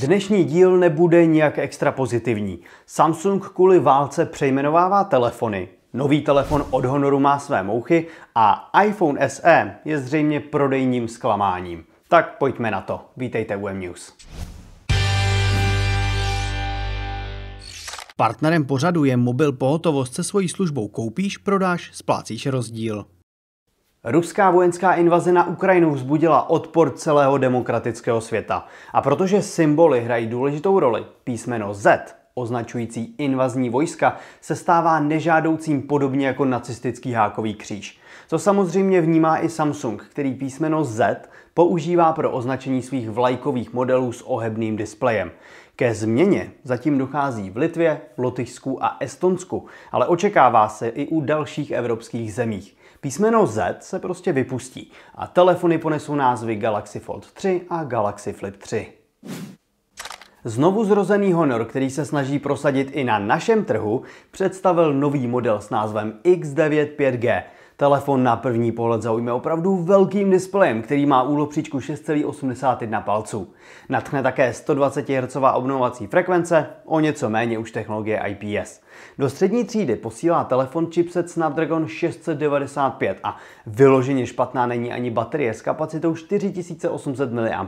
Dnešní díl nebude nijak extra pozitivní. Samsung kvůli válce přejmenovává telefony. Nový telefon od Honoru má své mouchy a iPhone SE je zřejmě prodejním zklamáním. Tak pojďme na to. Vítejte u M News. Partnerem pořadu je mobil pohotovost se svojí službou koupíš, prodáš, splácíš rozdíl. Ruská vojenská invaze na Ukrajinu vzbudila odpor celého demokratického světa. A protože symboly hrají důležitou roli, písmeno Z označující invazní vojska, se stává nežádoucím podobně jako nacistický hákový kříž. Co samozřejmě vnímá i Samsung, který písmeno Z používá pro označení svých vlajkových modelů s ohebným displejem. Ke změně zatím dochází v Litvě, Lotyšsku a Estonsku, ale očekává se i u dalších evropských zemích. Písmeno Z se prostě vypustí a telefony ponesou názvy Galaxy Fold 3 a Galaxy Flip 3. Znovu zrozený Honor, který se snaží prosadit i na našem trhu, představil nový model s názvem X95G – Telefon na první pohled zaujme opravdu velkým displejem, který má úlopříčku 6,81 palců. Natchne také 120 Hz obnovovací frekvence, o něco méně už technologie IPS. Do střední třídy posílá telefon chipset Snapdragon 695 a vyloženě špatná není ani baterie s kapacitou 4800 mAh,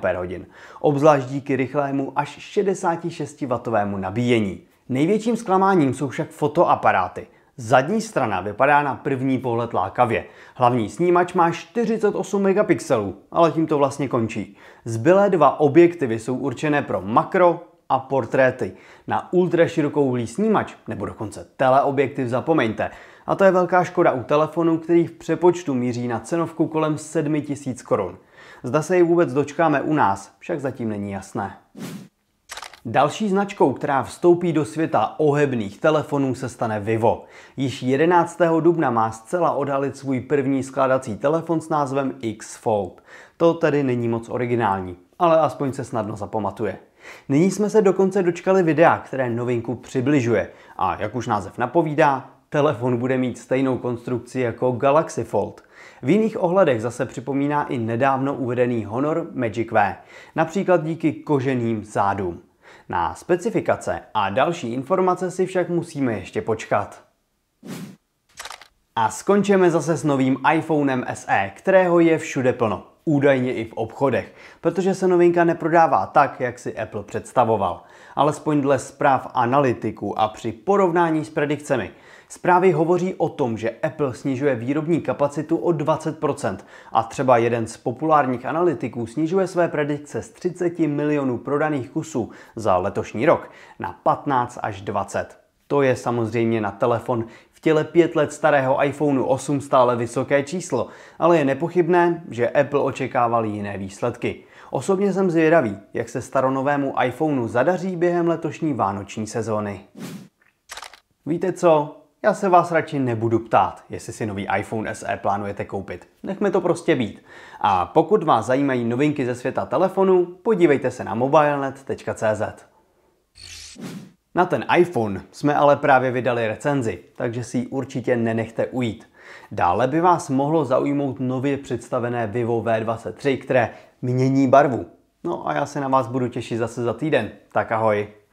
obzvlášť díky rychlému až 66W nabíjení. Největším zklamáním jsou však fotoaparáty. Zadní strana vypadá na první pohled lákavě. Hlavní snímač má 48 megapixelů, ale tím to vlastně končí. Zbylé dva objektivy jsou určené pro makro a portréty. Na ultraširokouhlý snímač nebo dokonce teleobjektiv zapomeňte. A to je velká škoda u telefonu, který v přepočtu míří na cenovku kolem 7000 korun. Zda se ji vůbec dočkáme u nás, však zatím není jasné. Další značkou, která vstoupí do světa ohebných telefonů, se stane Vivo. Již 11. dubna má zcela odhalit svůj první skládací telefon s názvem X Fold. To tedy není moc originální, ale aspoň se snadno zapamatuje. Nyní jsme se dokonce dočkali videa, které novinku přibližuje a jak už název napovídá, telefon bude mít stejnou konstrukci jako Galaxy Fold. V jiných ohledech zase připomíná i nedávno uvedený Honor Magic V, například díky koženým zádům. Na specifikace a další informace si však musíme ještě počkat. A skončíme zase s novým iPhonem SE, kterého je všude plno. Údajně i v obchodech, protože se novinka neprodává tak, jak si Apple představoval. Alespoň dle zpráv analytiků a při porovnání s predikcemi – Zprávy hovoří o tom, že Apple snižuje výrobní kapacitu o 20% a třeba jeden z populárních analytiků snižuje své predikce z 30 milionů prodaných kusů za letošní rok na 15 až 20. To je samozřejmě na telefon v těle pět let starého iPhoneu 8 stále vysoké číslo, ale je nepochybné, že Apple očekával jiné výsledky. Osobně jsem zvědavý, jak se staronovému iPhoneu zadaří během letošní vánoční sezóny. Víte co? Já se vás radši nebudu ptát, jestli si nový iPhone SE plánujete koupit. Nechme to prostě být. A pokud vás zajímají novinky ze světa telefonu, podívejte se na mobilenet.cz. Na ten iPhone jsme ale právě vydali recenzi, takže si ji určitě nenechte ujít. Dále by vás mohlo zaujmout nově představené Vivo V23, které mění barvu. No a já se na vás budu těšit zase za týden. Tak ahoj.